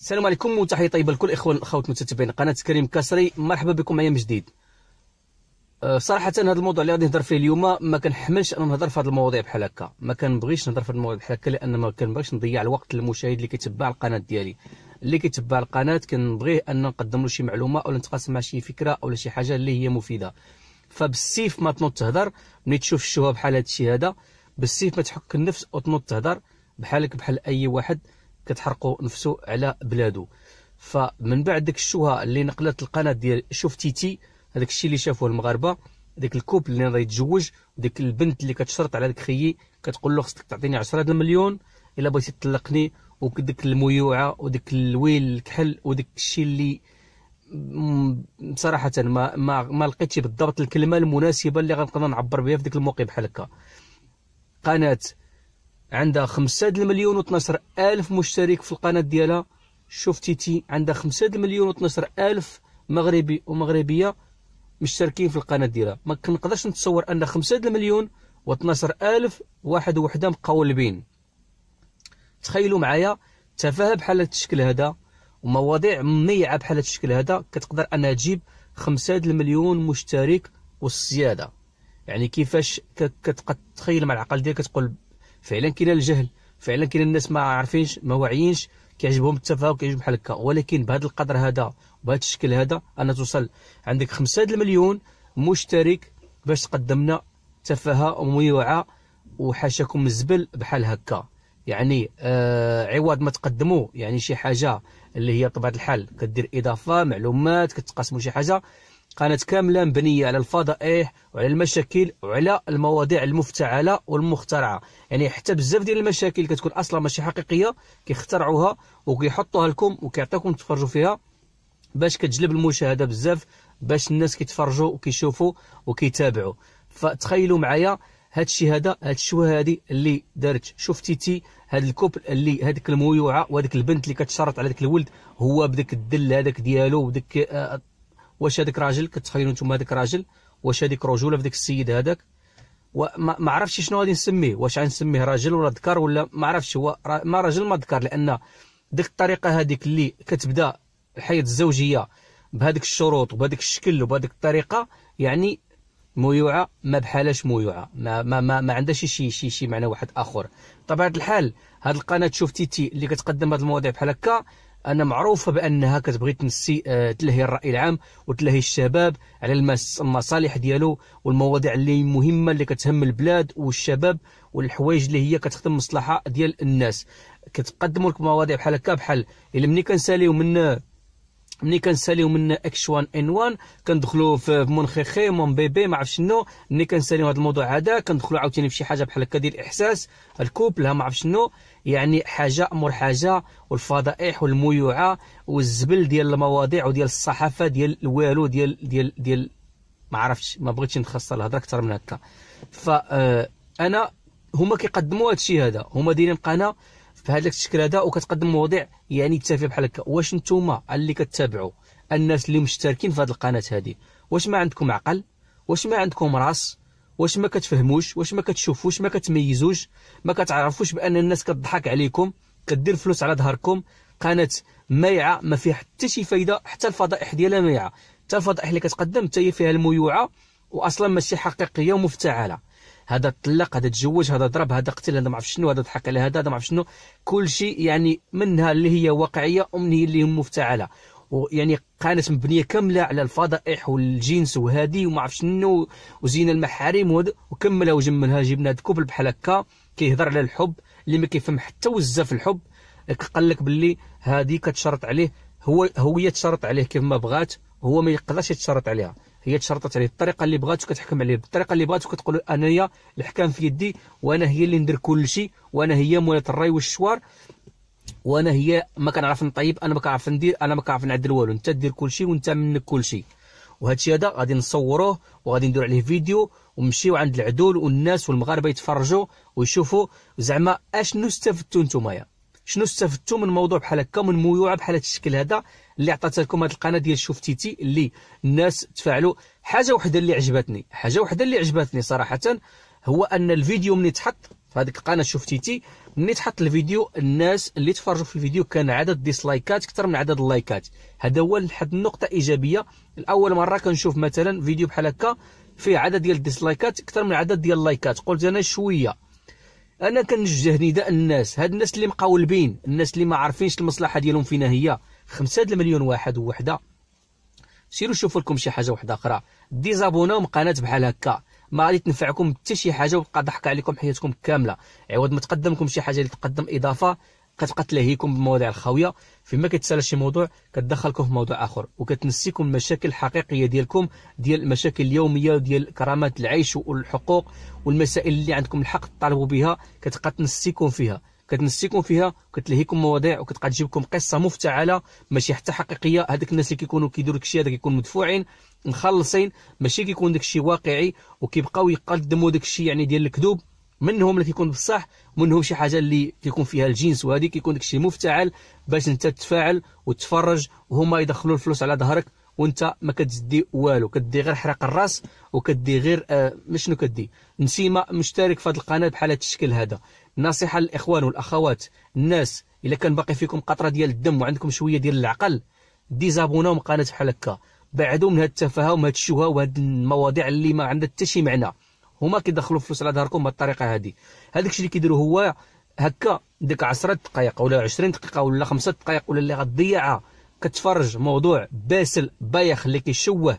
السلام عليكم وتحيه طيبه لكل اخوان الاخوات المتتبعين قناه كريم كسري مرحبا بكم معايا من جديد أه، صراحه هذا الموضوع اللي غادي نهضر فيه اليوم ما كنحملش انا نهضر في هذه المواضيع بحال هكا ما كنبغيش نهضر في المواضيع بحال هكا لان ما كنبغيش نضيع الوقت للمشاهد اللي كيتبع القناه ديالي اللي كيتبع القناه كنبغيه ان نقدم له شي معلومه او نتقاسم مع شي فكره او شي حاجه اللي هي مفيده فبالسيف ما تنوض تهضر ملي تشوف الشهوه بحال هذا الشيء هذا بالسيف ما تحك النفس وتنوض تهضر بحالك بحال اي واحد كتحرقوا نفسه على بلادو فمن بعد ديك الشوهه اللي نقلت القناه ديال شوف تيتي هذاك الشيء اللي شافوه المغاربه ديك الكوب اللي راه يتزوج وديك البنت اللي كتشرط على ديك خيي كتقول له خصك تعطيني 10 المليون الا بغيتي تطلقني وديك الميوعه وديك الويل الكحل وديك الشيء اللي بصراحه ما ما, ما لقيتش بالضبط الكلمه المناسبه اللي غنقدر نعبر بها في ديك الموقع بحال هكا قناه عندها 5 المليون و12 الف مشترك في القناه ديالها شوف تيتي عندها 5 المليون و12 الف مغربي ومغربيه مشتركين في القناه ديالها ما كنقدرش نتصور ان 5 المليون و12 الف واحد وحده مقولبين تخيلوا معايا تفاهه بحال هاد الشكل هذا ومواضيع ميعة بحال هاد الشكل هذا كتقدر انها تجيب 5 المليون مشترك والزياده يعني كيفاش كتبقى تخيل مع العقل ديالك كتقول فعلا كاين الجهل فعلا كاين الناس ما عارفينش ما واعيينش كيعجبهم التفاهه كيعجبهم بحال هكا ولكن بهذا القدر هذا وبهذا الشكل هذا انا توصل عندك 5 المليون مشترك باش تقدمنا تفاهه وميوعه وحاشاكم الزبل بحال هكا يعني آه عوض ما تقدموا يعني شي حاجه اللي هي بطبيعه الحال كدير اضافه معلومات كتقاسموا شي حاجه كانت كاملة مبنية على الفضائح إيه، وعلى المشاكل وعلى المواضيع المفتعلة والمخترعة يعني حتى بزاف ديال المشاكل كتكون أصلا ماشي حقيقية كيخترعوها وكيحطوها لكم وكيعطيكم تفرجوا فيها باش كتجلب المشاهدة بزاف باش الناس كيتفرجوا وكيشوفوا وكيتابعوا فتخيلوا معايا هاد الشيء هذا هاد الشوه هادي اللي دارت شفتيتي هاد الكوبل اللي هذيك المويوعه وهذيك البنت اللي كتشرط على ذاك الولد هو بدك الدل هذاك ديالو وديك واش هذاك راجل كتخيلوا نتوما هذاك راجل واش هذيك رجوله في ذاك السيد هذاك وما عرفتش شنو غادي نسميه واش غنسميه راجل ولا ذكر ولا ما عرفتش هو ما راجل ما ذكر لان ديك الطريقه هذيك اللي كتبدا الحياه الزوجيه بهذيك الشروط وبهذيك الشكل وبهذيك الطريقه يعني ميوعه ما بحالاش ميوعه ما ما ما, ما عندهاش شي شي شي معنى واحد اخر طبيعه الحال هذه القناه تشوف تيتي اللي كتقدم هذه المواضيع بحال هكا أنا معروفة بأنها كتبغي تنسي آه، تلهي الرأي العام وتلهي الشباب على المصالح ديالو والمواضيع اللي مهمة اللي كتهم البلاد والشباب والحوايج اللي هي كتخدم مصلحه ديال الناس كتقدموا لك مواضيع بحال هكا بحال إلا مني كنساليو من ملي كنساليو من اكش 1 ان 1 كندخلو في مونخيخي مون بيبي ما عرف شنو ملي كنساليو هذا الموضوع هذا كندخلو عاوتاني في شي حاجه بحال هكا ديال الاحساس الكوبل ما عرف شنو يعني حاجه مور حاجه والفضائح والميوعه والزبل ديال المواضيع وديال الصحافه ديال والو ديال ديال ديال ما عرفتش ما بغيتش نخص الهضره اكثر من هكا ف آه، انا هما كيقدموا هذا الشيء هذا هما دايرين قناه في هذاك الشكل هذا وكتقدم مواضيع يعني تافهه بحال هكا واش نتوما اللي كتابعوا الناس اللي مشتركين في هذه القناه هذه واش ما عندكم عقل واش ما عندكم راس واش ما كتفهموش واش ما كتشوفوش ما كتميزوش ما كتعرفوش بان الناس كتضحك عليكم كدير فلوس على ظهركم قناه مايعه ما فيها حتى شي فايده حتى الفضائح ديالها مايعه حتى الفضائح اللي كتقدم حتى هي فيها الميوعه واصلا ماشي حقيقيه ومفتعله هذا طلق هذا تزوج هذا ضرب هذا قتل هذا ما شنو هذا ضحك على هذا هذا ما شنو كل شيء يعني منها اللي هي واقعيه ومن هي اللي هي مفتعله ويعني قناه مبنيه كامله على الفضائح والجنس وهذه وما عرف شنو وزين المحارم وكملها وجملها جبنا هذا كوبل بحال هكا كيهضر على الحب اللي ما كيفهم حتى وزه في الحب قال لك باللي هذه كتشرط عليه هو هو يتشرط عليه كيف ما بغات هو ما يقدرش يتشرط عليها هي تشرطت عليه الطريقه اللي بغاتو كتحكم عليه بالطريقه اللي بغاتو كتقول انايا الحكام في يدي وانا هي اللي ندير كل شيء وانا هي مولاة الراي والشوار وانا هي ما كنعرف نطيب انا ما كنعرف ندير انا ما كنعرف نعدل والو انت دير كل شيء وانت منك كل شيء وهذا الشيء هذا غادي نصوروه وغادي ندير عليه فيديو ونمشيو عند العدول والناس والمغاربه يتفرجوا ويشوفوا زعما اشنو استفدتوا نتوما شنو استفدتوا من موضوع بحال هكا ومن ميوعه بحال هذا الشكل هذا اللي عطات لكم هذه القناه ديال تيتي اللي الناس تفاعلوا حاجه وحده اللي عجبتني حاجه وحده اللي عجبتني صراحه هو ان الفيديو ملي تحط في هذيك القناه تيتي ملي تحط الفيديو الناس اللي تفرجوا في الفيديو كان عدد ديسلايكات اكثر من عدد اللايكات هذا هو لحد النقطه ايجابيه الاول مره كنشوف مثلا فيديو بحال هكا فيه عدد ديال الديسلايكات اكثر من عدد ديال اللايكات قلت انا شويه انا كنوجه نداء الناس هاد الناس اللي مقاولبين الناس اللي ما عارفينش المصلحه ديالهم فينا هي خمسة المليون واحد وحده سيروا شوفوا لكم شي حاجه واحده اخرى ديزابوناو من قناه بحال هكا ما غادي تنفعكم حتى شي حاجه وتبقى ضحك عليكم حياتكم كامله عوض ما تقدمكم شي حاجه اللي تقدم اضافه كتبقى تلهيكم بالمواضيع الخاويه فيما كتسال شي موضوع كتدخلكم في موضوع اخر وكتنسيكم المشاكل الحقيقيه ديالكم ديال المشاكل اليوميه ديال كرامات العيش والحقوق والمسائل اللي عندكم الحق تطالبوا بها كتبقى تنسيكم فيها كتنسيكم فيها وكتلهيكم مواضيع وكتبقى تجيبكم قصه مفتعله ماشي حتى حقيقيه هذوك الناس اللي كيكونوا كيديروا داكشي هذا كيكون مدفوعين مخلصين ماشي كيكون داكشي واقعي وكيبقاو يقدموا داكشي يعني ديال الكذوب منهم اللي كيكون بصح ومنهم شي حاجه اللي كيكون فيها الجنس وهذه كيكون داكشي مفتعل باش انت تتفاعل وتتفرج وهما يدخلوا الفلوس على ظهرك وانت ما كتدي والو كدي غير حرق الراس وكدي غير آه شنو كدي نسيمه مشترك في هذه القناه بحال هذا الشكل هذا نصيحه للاخوان والاخوات الناس الا كان باقي فيكم قطره ديال الدم وعندكم شويه ديال العقل ديزابوناو من قناه بحال هكا بعدوا من هذه التفاهه ومن الشهوه وهذه المواضيع اللي ما عندها حتى شي معنى هما كيدخلوا فلوس على ظهركم بالطريقه هذه هذاك الشيء اللي كيديروا هو هكا ديك 10 دقائق ولا 20 دقيقه ولا 5 دقائق ولا اللي غتضيعها كتفرج موضوع باسل بايخ اللي كيشوه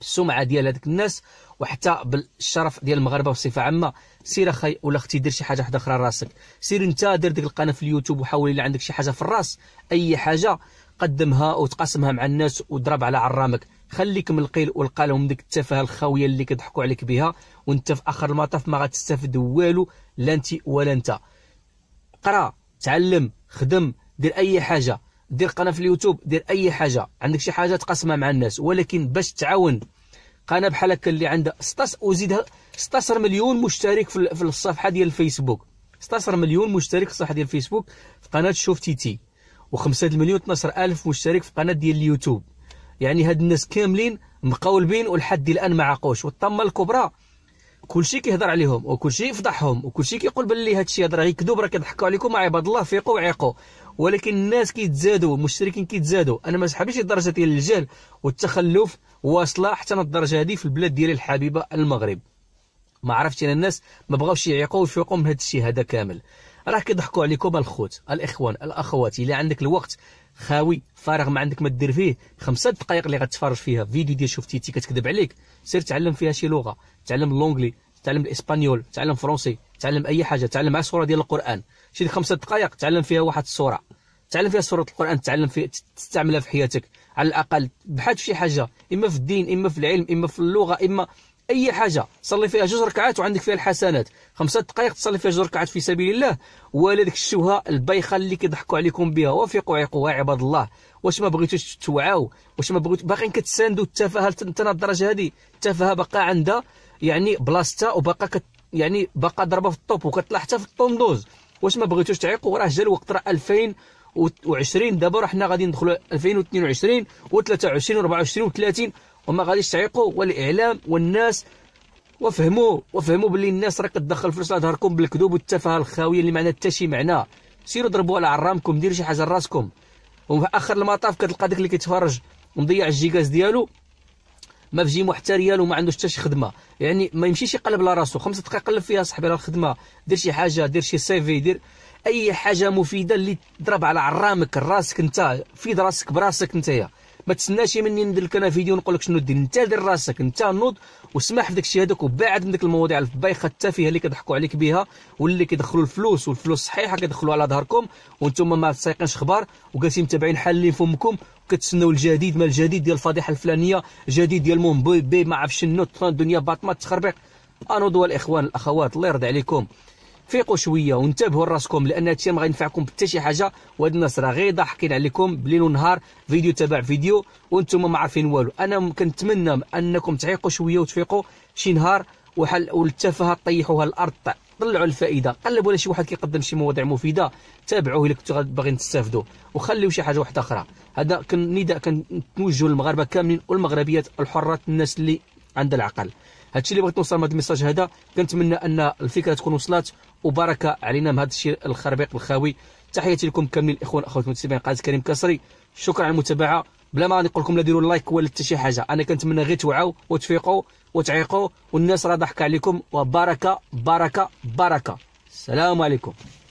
السمعه ديال هذوك الناس وحتى بالشرف ديال المغاربه بصفه عامه سير اخي ولا اختي دير شي حاجه وحده اخرى راسك سير انت دير ديك القناه في اليوتيوب وحاول الا عندك شي حاجه في الراس اي حاجه قدمها وتقاسمها مع الناس وضرب على عرامك خليك من القيل والقال لهم ديك التفاهه الخاويه اللي كضحكوا عليك بها وانت في اخر المطاف ما غتستافد والو لا انت ولا انت قرا تعلم خدم دير اي حاجه دير قناه في اليوتيوب دير اي حاجه عندك شي حاجه تقسمها مع الناس ولكن باش تعاون قناه بحال هكا اللي عندها 16 وزيدها 16 مليون مشترك في الصفحه ديال الفيسبوك 16 مليون مشترك في الصفحه ديال الفيسبوك في قناه شوف تي تي و5 مليون 12 الف مشترك في قناه ديال اليوتيوب يعني هاد الناس كاملين مقولبين ولحد الان ما عاقوش والطامه الكبرى كلشي كيهضر عليهم وكلشي يفضحهم وكلشي كيقول باللي هادشي هضره غير كذوب راه كيضحكوا عليكم عباد الله فيقوا وعيقوا ولكن الناس كيتزادوا المشتركين كيتزادوا انا ما صحابيش الدرجه ديال الجهل والتخلف واصله حتى الدرجه هذه في البلاد ديالي الحبيبه المغرب ما عرفتش انا الناس ما بغاوش يعيقوا ويفيقوا من هادشي الشيء هذا كامل راه كيضحكوا عليكم الخوت الاخوان الاخوات الا عندك الوقت خاوي فارغ ما عندك ما دير فيه خمسة دقائق اللي غتفرج فيها فيديو ديال شوف تيتي كتكذب عليك سير تعلم فيها شي لغه تعلم اللونجلي تعلم الاسبانيول تعلم فرونسي تعلم اي حاجه تعلم مع سوره ديال القران شي خمسة دقائق تعلم فيها واحد السوره تعلم فيها سوره القران تعلم فيها تستعملها في حياتك على الاقل بحال شي حاجه اما في الدين اما في العلم اما في اللغه اما اي حاجه صلي فيها جوج ركعات وعندك فيها الحسنات خمسة دقائق تصلي فيها جوج ركعات في سبيل الله ولا ديك الشوهه البايخه اللي كيضحكوا عليكم بها وافقوا عقوها عباد الله واش ما بغيتوش توعاو واش ما بغيتو باقيين كتساندوا التفاهه حتى الدرجه هذه التفاهه باقا عندها يعني بلاصتها وباقا كت يعني باقا ضربه في الطوب وكتطلع حتى في الطندوز واش ما بغيتوش تعيقوا راه جا الوقت راه 2020 دابا راه حنا غادي ندخلوا 2022 و23 و24 و30 وما غاديش تعيقوا والاعلام والناس وفهموا وفهموا باللي الناس راه كتدخل فلوس على ظهركم بالكذوب والتفاهه الخاويه اللي معنا حتى شي معنى سيروا ضربوا على عرامكم ديروا شي حاجه لراسكم وفي اخر المطاف كتلقى داك اللي كيتفرج ومضيع الجيكاز ديالو ما في جيمو حتى ريال وما عندوش حتى شي خدمه يعني ما يمشيش يقلب على راسو خمس دقائق قلب فيها صاحبي على الخدمه دير شي حاجه دير شي سيفي دير اي حاجه مفيده اللي تضرب على عرامك راسك انت فيد راسك براسك انتيا ما تسناش مني ندلك انا فيديو نقول لك شنو دير انت دير راسك انت نوض وسمح في داك الشيء هذاك وبعد من ديك المواضيع البايخه التافهه اللي كيضحكوا عليك بها واللي كيدخلوا الفلوس والفلوس صحيحه كيدخلوا على ظهركم وانتم ما تسيقنش اخبار وجالسين متابعين حالين فمكم كتسناو الجديد ما الجديد ديال الفضيحه الفلانيه جديد ديال المهم بي, ما عرفش شنو الدنيا باطمه التخربيق انوضوا الاخوان الاخوات الله يرضي عليكم فيقوا شويه وانتبهوا لراسكم لان هادشي ما غينفعكم حتى شي حاجه وهاد الناس راه غير ضاحكين عليكم بليل ونهار فيديو تبع فيديو وانتم ما عارفين والو انا كنتمنى انكم تعيقوا شويه وتفيقوا شي نهار وحل والتفاهه طيحوها الارض طلعوا الفائده قلبوا على شي واحد كيقدم شي مواضيع مفيده تابعوه الا كنتو باغيين تستافدوا وخليوا شي حاجه واحده اخرى هذا كنداء نداء للمغاربه كاملين والمغربيات الحرات الناس اللي عندها العقل هادشي اللي بغيت نوصل مع هاد الميساج هذا كنتمنى ان الفكره تكون وصلت وبركه علينا من هذا الشيء الخربيق الخاوي تحياتي لكم كاملين الاخوان اخوات المتابعين قناه كريم كسري شكرا على المتابعه بلا ما نقول لكم لا ديروا لايك ولا حتى شي حاجه انا كنتمنى غير توعوا وتفيقوا وتعيقوا والناس راه ضحك عليكم وبركه بركه بركه السلام عليكم